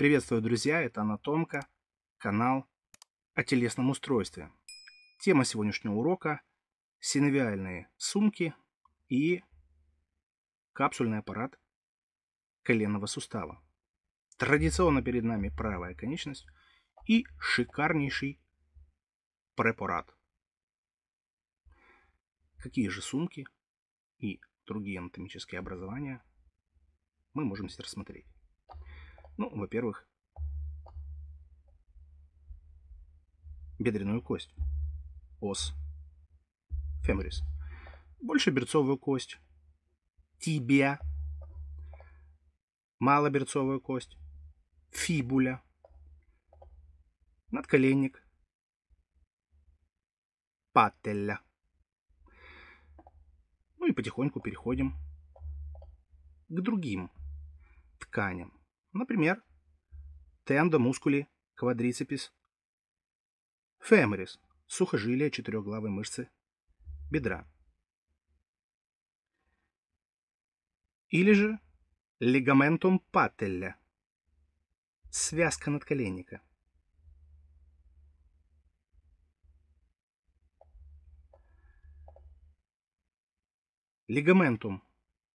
Приветствую, друзья, это Анатомка, канал о телесном устройстве. Тема сегодняшнего урока – синовиальные сумки и капсульный аппарат коленного сустава. Традиционно перед нами правая конечность и шикарнейший препарат. Какие же сумки и другие анатомические образования мы можем здесь рассмотреть. Ну, во-первых, бедренную кость, ос, феморис. Больше берцовую кость, тибия, малоберцовую кость, фибуля, надколенник, пателя. Ну и потихоньку переходим к другим тканям. Например, тендо мускули квадрицепис, феморис – сухожилие четырехглавой мышцы бедра. Или же лигаментум пателля – связка надколенника. Лигаментум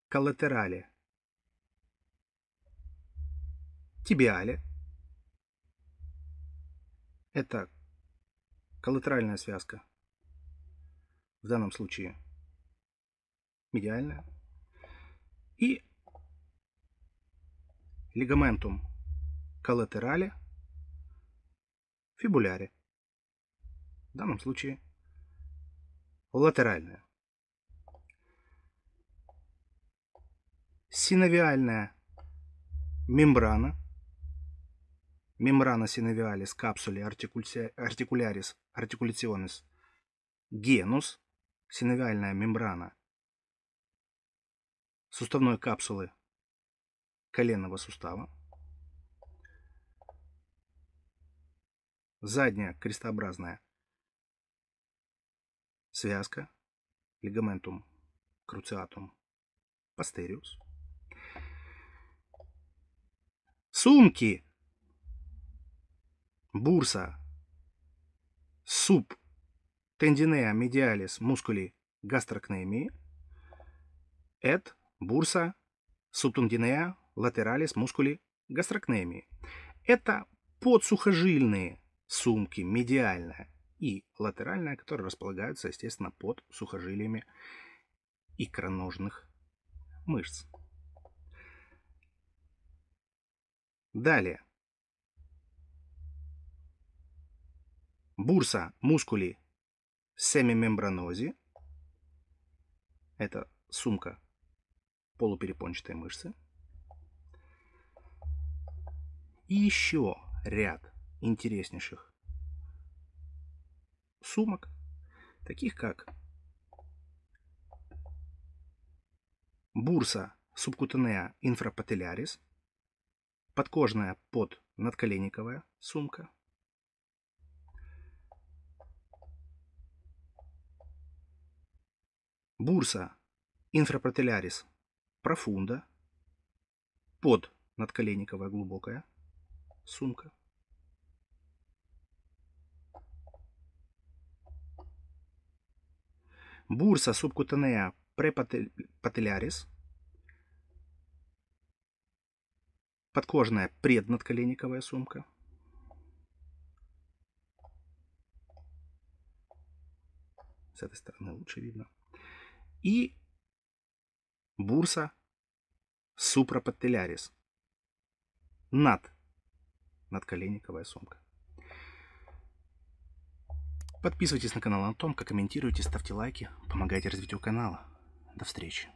коллатерали – тибиале. Это коллатеральная связка. В данном случае медиальная. И лигаментум коллатерале фибуляре. В данном случае латеральная. Синовиальная мембрана – мембрана синовиалис капсули артикулярис артикуляционис, генус синовиальная мембрана суставной капсулы коленного сустава, задняя крестообразная связка лигаментум круциатум пастериус. Сумки Бурса. Суп. Тендинея медиалис мускули гастрокнеми, Эт. Бурса. Субтендинея латералис мускули гастрокнеми. Это подсухожильные сумки медиальная и латеральная, которые располагаются, естественно, под сухожилиями икроножных мышц. Далее. Бурса, мускули, семимембранози. Это сумка полуперепончатой мышцы. И еще ряд интереснейших сумок, таких как бурса субкутанеа инфрапателлярис, подкожная под надколенниковая сумка – Бурса. Инфрапротелярис. Профунда. Под. Надколенниковая глубокая. Сумка. Бурса субкутанея препателярис. Подкожная преднадколенниковая сумка. С этой стороны лучше видно и бурса супрапателярис. Над. Надколенниковая сумка. Подписывайтесь на канал Антом, комментируйте, ставьте лайки, помогайте развитию канала. До встречи.